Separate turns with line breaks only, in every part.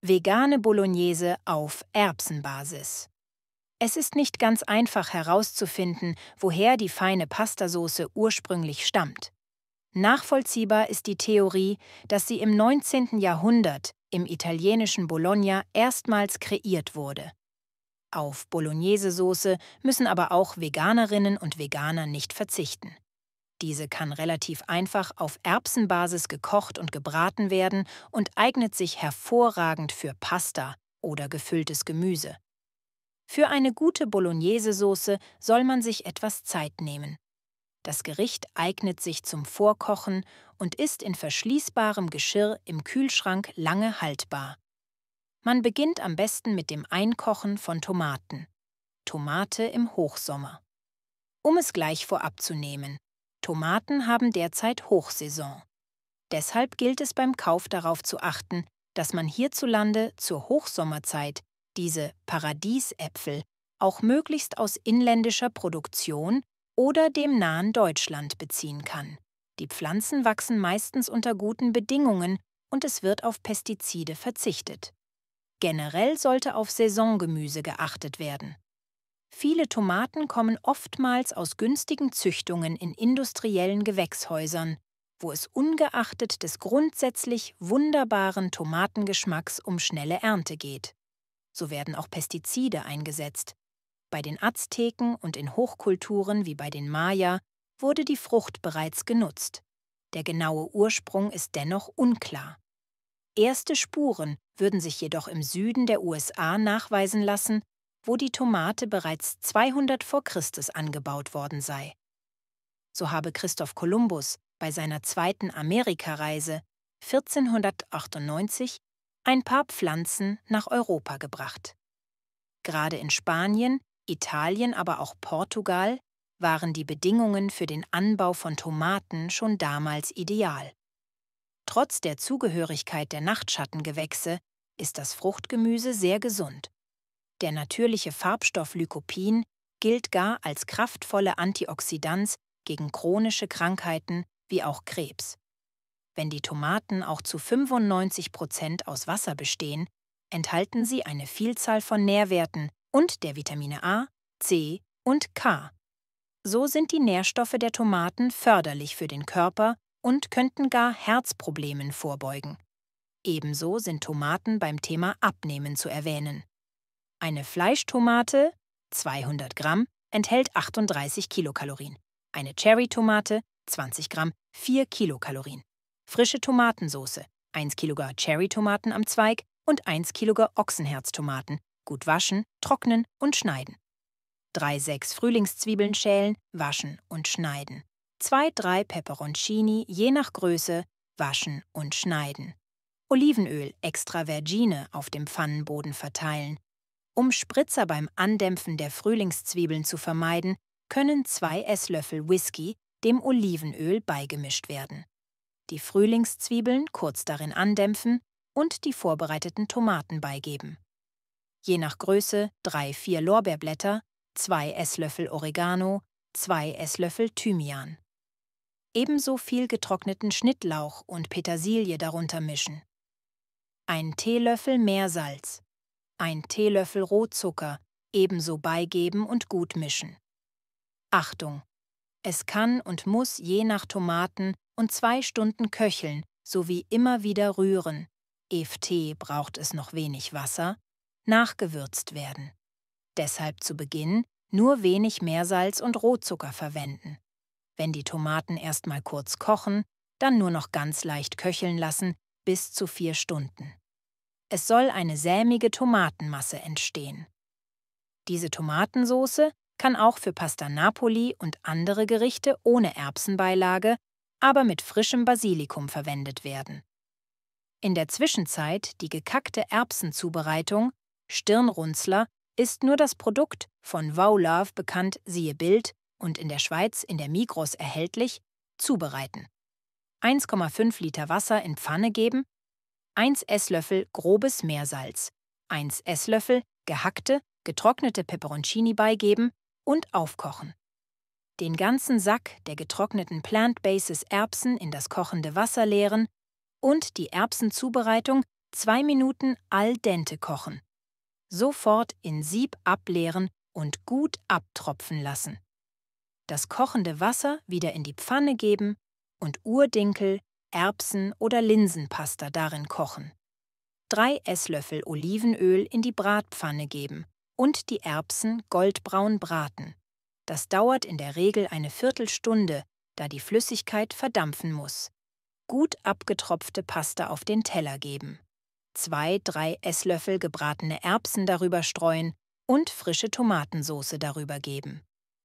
Vegane Bolognese auf Erbsenbasis. Es ist nicht ganz einfach herauszufinden, woher die feine Pastasauce ursprünglich stammt. Nachvollziehbar ist die Theorie, dass sie im 19. Jahrhundert im italienischen Bologna erstmals kreiert wurde. Auf Bolognese-Soße müssen aber auch Veganerinnen und Veganer nicht verzichten. Diese kann relativ einfach auf Erbsenbasis gekocht und gebraten werden und eignet sich hervorragend für Pasta oder gefülltes Gemüse. Für eine gute Bolognese-Soße soll man sich etwas Zeit nehmen. Das Gericht eignet sich zum Vorkochen und ist in verschließbarem Geschirr im Kühlschrank lange haltbar. Man beginnt am besten mit dem Einkochen von Tomaten. Tomate im Hochsommer. Um es gleich vorab zu nehmen, Tomaten haben derzeit Hochsaison. Deshalb gilt es beim Kauf darauf zu achten, dass man hierzulande zur Hochsommerzeit diese Paradiesäpfel auch möglichst aus inländischer Produktion oder dem nahen Deutschland beziehen kann. Die Pflanzen wachsen meistens unter guten Bedingungen und es wird auf Pestizide verzichtet. Generell sollte auf Saisongemüse geachtet werden. Viele Tomaten kommen oftmals aus günstigen Züchtungen in industriellen Gewächshäusern, wo es ungeachtet des grundsätzlich wunderbaren Tomatengeschmacks um schnelle Ernte geht. So werden auch Pestizide eingesetzt. Bei den Azteken und in Hochkulturen wie bei den Maya wurde die Frucht bereits genutzt. Der genaue Ursprung ist dennoch unklar. Erste Spuren würden sich jedoch im Süden der USA nachweisen lassen, wo die Tomate bereits 200 vor Christus angebaut worden sei. So habe Christoph Kolumbus bei seiner zweiten Amerikareise 1498 ein paar Pflanzen nach Europa gebracht. Gerade in Spanien, Italien, aber auch Portugal waren die Bedingungen für den Anbau von Tomaten schon damals ideal. Trotz der Zugehörigkeit der Nachtschattengewächse ist das Fruchtgemüse sehr gesund. Der natürliche Farbstoff Lycopin gilt gar als kraftvolle Antioxidanz gegen chronische Krankheiten wie auch Krebs. Wenn die Tomaten auch zu 95 Prozent aus Wasser bestehen, enthalten sie eine Vielzahl von Nährwerten und der Vitamine A, C und K. So sind die Nährstoffe der Tomaten förderlich für den Körper und könnten gar Herzproblemen vorbeugen. Ebenso sind Tomaten beim Thema Abnehmen zu erwähnen. Eine Fleischtomate, 200 Gramm, enthält 38 Kilokalorien. Eine Cherrytomate, 20 Gramm, 4 Kilokalorien. Frische Tomatensoße, 1 Kilogramm Cherrytomaten am Zweig und 1 Kilogramm Ochsenherztomaten, gut waschen, trocknen und schneiden. 3-6 Frühlingszwiebeln schälen, waschen und schneiden. 2-3 Peperoncini je nach Größe, waschen und schneiden. Olivenöl extra Vergine auf dem Pfannenboden verteilen. Um Spritzer beim Andämpfen der Frühlingszwiebeln zu vermeiden, können zwei Esslöffel Whisky dem Olivenöl beigemischt werden. Die Frühlingszwiebeln kurz darin andämpfen und die vorbereiteten Tomaten beigeben. Je nach Größe 3-4 Lorbeerblätter, 2 Esslöffel Oregano, 2 Esslöffel Thymian. Ebenso viel getrockneten Schnittlauch und Petersilie darunter mischen. Ein Teelöffel Meersalz, ein Teelöffel Rohzucker ebenso beigeben und gut mischen. Achtung! Es kann und muss je nach Tomaten und zwei Stunden köcheln sowie immer wieder rühren. EFT braucht es noch wenig Wasser, nachgewürzt werden. Deshalb zu Beginn nur wenig Meersalz und Rohzucker verwenden. Wenn die Tomaten erstmal kurz kochen, dann nur noch ganz leicht köcheln lassen, bis zu vier Stunden. Es soll eine sämige Tomatenmasse entstehen. Diese Tomatensoße kann auch für Pasta Napoli und andere Gerichte ohne Erbsenbeilage, aber mit frischem Basilikum verwendet werden. In der Zwischenzeit die gekackte Erbsenzubereitung, Stirnrunzler, ist nur das Produkt von Vaulav bekannt, siehe Bild, und in der Schweiz in der Migros erhältlich, zubereiten. 1,5 Liter Wasser in Pfanne geben 1 Esslöffel grobes Meersalz, 1 Esslöffel gehackte, getrocknete Peperoncini beigeben und aufkochen. Den ganzen Sack der getrockneten Plant Bases Erbsen in das kochende Wasser leeren und die Erbsenzubereitung 2 Minuten al dente kochen. Sofort in Sieb ableeren und gut abtropfen lassen. Das kochende Wasser wieder in die Pfanne geben und Urdinkel Erbsen- oder Linsenpasta darin kochen. Drei Esslöffel Olivenöl in die Bratpfanne geben und die Erbsen goldbraun braten. Das dauert in der Regel eine Viertelstunde, da die Flüssigkeit verdampfen muss. Gut abgetropfte Pasta auf den Teller geben. Zwei, drei Esslöffel gebratene Erbsen darüber streuen und frische Tomatensoße darüber geben.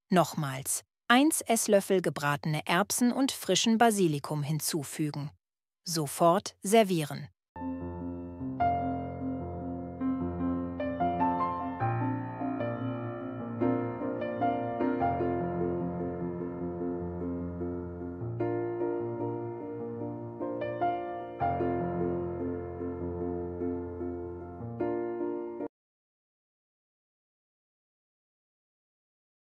Nochmals 1 Esslöffel gebratene Erbsen und frischen Basilikum hinzufügen. Sofort servieren.